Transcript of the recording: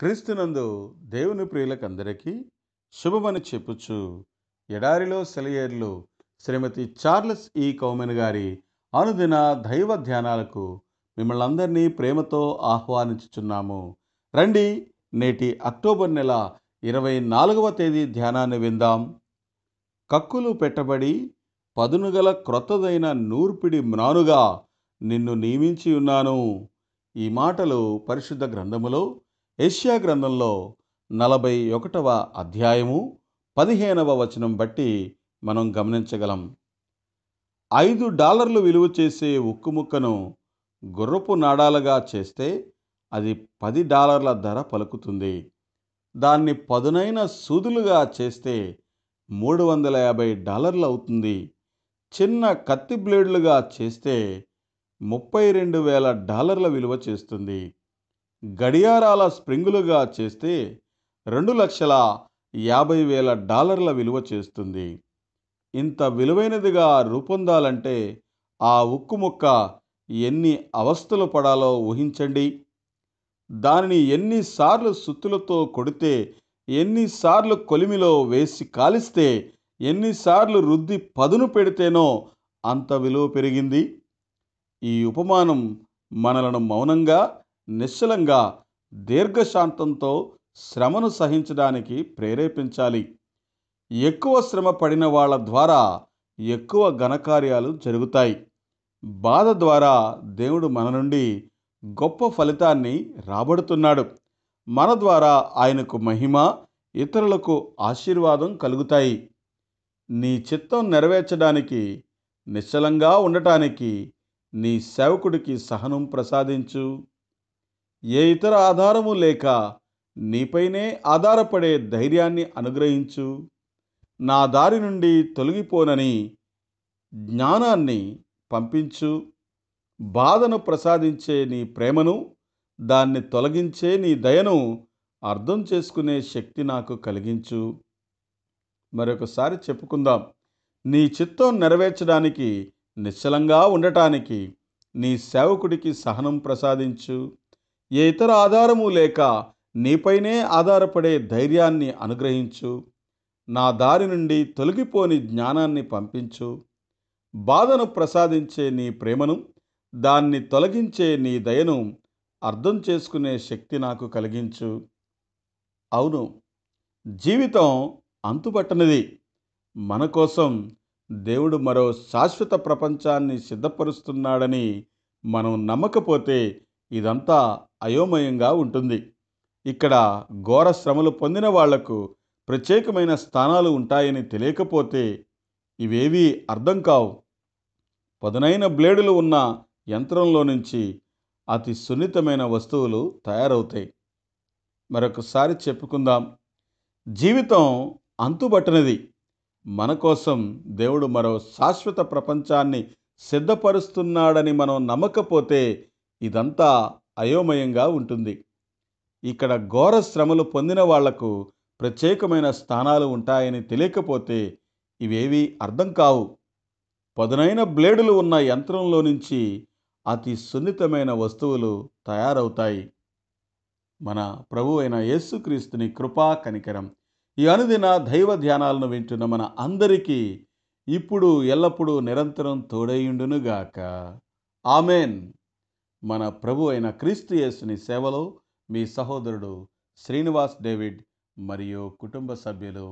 క్రీస్తునందు దేవుని ప్రియులకందరికీ శుభమని చెప్పుచు ఎడారిలో సెలయేర్లు శ్రీమతి చార్లెస్ ఈ కౌమెన్ గారి అనుదిన దైవ ధ్యానాలకు మిమ్మల్ని అందరినీ ప్రేమతో ఆహ్వానించుచున్నాము రండి నేటి అక్టోబర్ నెల ఇరవై నాలుగవ తేదీ ధ్యానాన్ని విందాం కక్కులు పెట్టబడి పదునుగల క్రొత్తదైన నూర్పిడి మ్రానుగా నిన్ను నియమించి ఉన్నాను ఈ మాటలు పరిశుద్ధ గ్రంథములో ఏషియా గ్రంథంలో నలభై ఒకటవ అధ్యాయము పదిహేనవ వచనం బట్టి మనం గమనించగలం ఐదు డాలర్లు విలువ చేసే ఉక్కు ముక్కను గుర్రపు నాడాలుగా చేస్తే అది పది డాలర్ల ధర పలుకుతుంది దాన్ని పదునైన సూదులుగా చేస్తే మూడు వందల యాభై డాలర్లు అవుతుంది చిన్న కత్తి బ్లేడ్లుగా చేస్తే ముప్పై రెండు వేల డాలర్ల విలువ చేస్తుంది గడియారాల స్ప్రింగులుగా చేస్తే రెండు లక్షల యాభై వేల డాలర్ల విలువ చేస్తుంది ఇంత విలువైనదిగా రూపొందాలంటే ఆ ఉక్కు మొక్క ఎన్ని అవస్థలు పడాలో ఊహించండి దానిని ఎన్నిసార్లు సుత్తులతో కొడితే ఎన్నిసార్లు కొలిమిలో వేసి కాలిస్తే ఎన్నిసార్లు రుద్ది పదును పెడితేనో అంత విలువ పెరిగింది ఈ ఉపమానం మనలను మౌనంగా నిశ్చలంగా దీర్ఘశాంతంతో శ్రమను సహించడానికి ప్రేరేపించాలి ఎక్కువ శ్రమ పడిన వాళ్ళ ద్వారా ఎక్కువ ఘనకార్యాలు జరుగుతాయి బాధ ద్వారా దేవుడు మన నుండి గొప్ప ఫలితాన్ని రాబడుతున్నాడు మన ద్వారా ఆయనకు మహిమ ఇతరులకు ఆశీర్వాదం కలుగుతాయి నీ చిత్తం నెరవేర్చడానికి నిశ్చలంగా ఉండటానికి నీ సేవకుడికి సహనం ప్రసాదించు ఏ ఇతర ఆధారము లేక నీపైనే ఆధారపడే ధైర్యాన్ని అనుగ్రహించు నా దారి నుండి తొలగిపోనని జ్ఞానాన్ని పంపించు బాధను ప్రసాదించే నీ ప్రేమను దాన్ని తొలగించే నీ దయను అర్థం చేసుకునే శక్తి నాకు కలిగించు మరొకసారి చెప్పుకుందాం నీ చిత్తం నెరవేర్చడానికి నిశ్చలంగా ఉండటానికి నీ సేవకుడికి సహనం ప్రసాదించు ఏ ఇతర ఆధారము లేక నీపైనే ఆధారపడే ధైర్యాన్ని అనుగ్రహించు నా దారి నుండి తొలగిపోని జ్ఞానాన్ని పంపించు బాధను ప్రసాదించే నీ ప్రేమను దాన్ని తొలగించే నీ దయను అర్థం చేసుకునే శక్తి నాకు కలిగించు అవును జీవితం అంతుపట్టనిది మన కోసం దేవుడు మరో శాశ్వత ప్రపంచాన్ని సిద్ధపరుస్తున్నాడని మనం నమ్మకపోతే ఇదంతా అయోమయంగా ఉంటుంది ఇక్కడ ఘోర శ్రమలు పొందిన వాళ్లకు ప్రత్యేకమైన స్థానాలు ఉంటాయని తెలియకపోతే ఇవేవీ అర్థం కావు పదునైన బ్లేడులు ఉన్న యంత్రంలో నుంచి అతి సున్నితమైన వస్తువులు తయారవుతాయి మరొకసారి చెప్పుకుందాం జీవితం అంతుబట్టినది మన కోసం దేవుడు మరో శాశ్వత ప్రపంచాన్ని సిద్ధపరుస్తున్నాడని మనం నమ్మకపోతే ఇదంతా అయోమయంగా ఉంటుంది ఇక్కడ ఘోర శ్రమలు పొందిన వాళ్లకు ప్రత్యేకమైన స్థానాలు ఉంటాయని తెలియకపోతే ఇవేవీ అర్థం కావు పదునైన బ్లేడులు ఉన్న యంత్రంలో నుంచి అతి సున్నితమైన వస్తువులు తయారవుతాయి మన ప్రభు అయిన యేసుక్రీస్తుని కృపా కనికరం ఈ అనుదిన దైవ ధ్యానాలను వింటున్న మన అందరికీ ఇప్పుడు ఎల్లప్పుడూ నిరంతరం తోడైయుండునుగాక ఆమెన్ మన ప్రభు అయిన క్రీస్తు యేసుని సేవలో మీ సహోదరుడు శ్రీనివాస్ డేవిడ్ మరియు కుటుంబ సభ్యులు